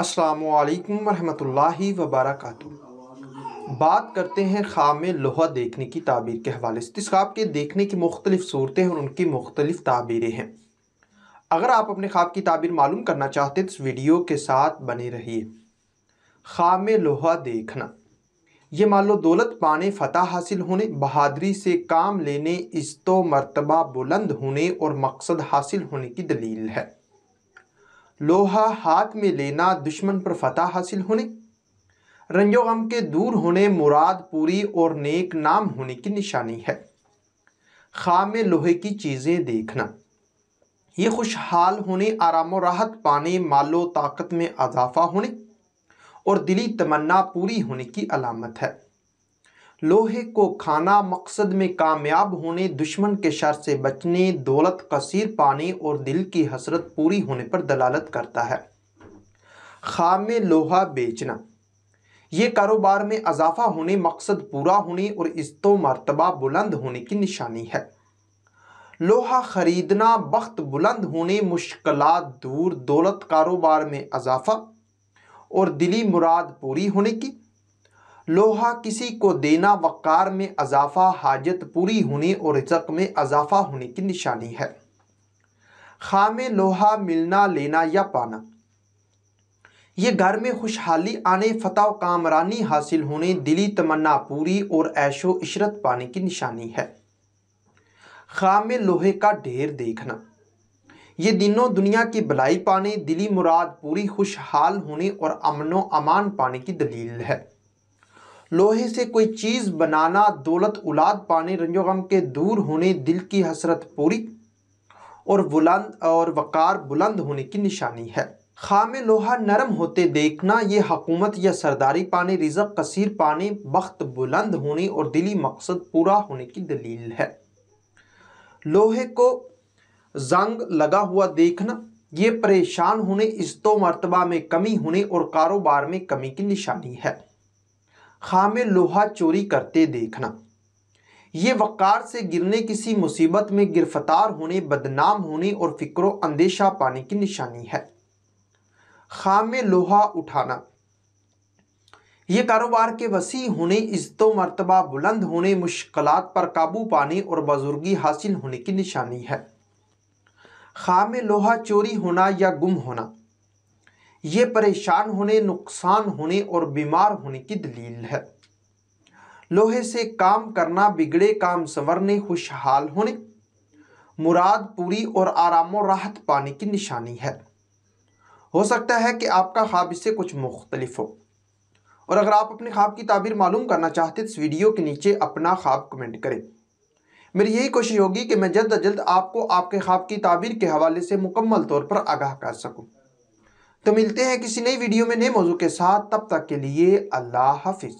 असलकम वरहमल वबरक बात करते हैं ख़्वाब में लोहा देखने की ताबीर के हवाले से इस ख्वाब के देखने की मुख्तलिफ़ सूरतें और उनकी मुख्तलिफ़ ताबीरें हैं अगर आप अपने ख्वाब की ताबीर मालूम करना चाहते तो इस वीडियो के साथ बने रहिए ख्वाब में लोहा देखना ये मान लो दौलत पाने फतह हासिल होने बहादरी से काम लेने इज्जत मरतबा बुलंद होने और मकसद हासिल होने की दलील है लोहा हाथ में लेना दुश्मन पर फतह हासिल होने रंजो गम के दूर होने मुराद पूरी और नेक नाम होने की निशानी है खाम लोहे की चीज़ें देखना ये खुशहाल होने आराम और राहत पाने मालो ताकत में अजाफा होने और दिली तमन्ना पूरी होने की अलामत है लोहे को खाना मकसद में कामयाब होने दुश्मन के शर से बचने दौलत कसीर पाने और दिल की हसरत पूरी होने पर दलालत करता है खाम लोहा बेचना ये कारोबार में अजाफा होने मकसद पूरा होने और इस्तो मरतबा बुलंद होने की निशानी है लोहा खरीदना वक्त बुलंद होने मुश्किल दूर दौलत कारोबार में अजाफा और दिली मुराद पूरी होने की लोहा किसी को देना वक़ार में अजाफा हाजत पूरी होने और रिजक में अजाफा होने की निशानी है खाम लोहा मिलना लेना या पाना ये घर में खुशहाली आने फतह कामरानी हासिल होने दिली तमन्ना पूरी और ऐशो इशरत पाने की निशानी है खाम लोहे का ढेर देखना ये दिनों दुनिया की भलाई पाने दिली मुराद पूरी खुशहाल होने और अमनो अमान पाने की दलील है लोहे से कोई चीज़ बनाना दौलत उलाद पाने रंजो गम के दूर होने दिल की हसरत पूरी और बुलंद और वक़ार बुलंद होने की निशानी है खाम लोहा नरम होते देखना ये हकूमत या सरदारी पाने रिजक कसीर पाने बख्त बुलंद होने और दिली मकसद पूरा होने की दलील है लोहे को जंग लगा हुआ देखना ये परेशान होने इस तो मरतबा में कमी होने और कारोबार में कमी की निशानी है खाम लोहा चोरी करते देखना ये वक़ार से गिरने किसी मुसीबत में गिरफ्तार होने बदनाम होने और फिक्र अंदेशा पाने की निशानी है खाम लोहा उठाना ये कारोबार के वसी होने इज्जत मरतबा बुलंद होने मुश्किल पर काबू पाने और बुजुर्गी हासिल होने की निशानी है खाम लोहा चोरी होना या गुम होना ये परेशान होने नुकसान होने और बीमार होने की दलील है लोहे से काम करना बिगड़े काम संवरने खुशहाल होने मुराद पूरी और आराम और राहत पाने की निशानी है हो सकता है कि आपका ख्वाब इससे कुछ मुख्तलिफ हो और अगर आप अपने ख्वाब की ताबीर मालूम करना चाहते तो इस वीडियो के नीचे अपना ख्वाब कमेंट करें मेरी यही कोशिश होगी कि मैं जल्द अज जल्द आपको आपके ख्वाब की ताबीर के हवाले से मुकम्मल तौर पर आगाह कर सकूँ तो मिलते हैं किसी नई वीडियो में नए मौजू के साथ तब तक के लिए अल्लाह हाफिज़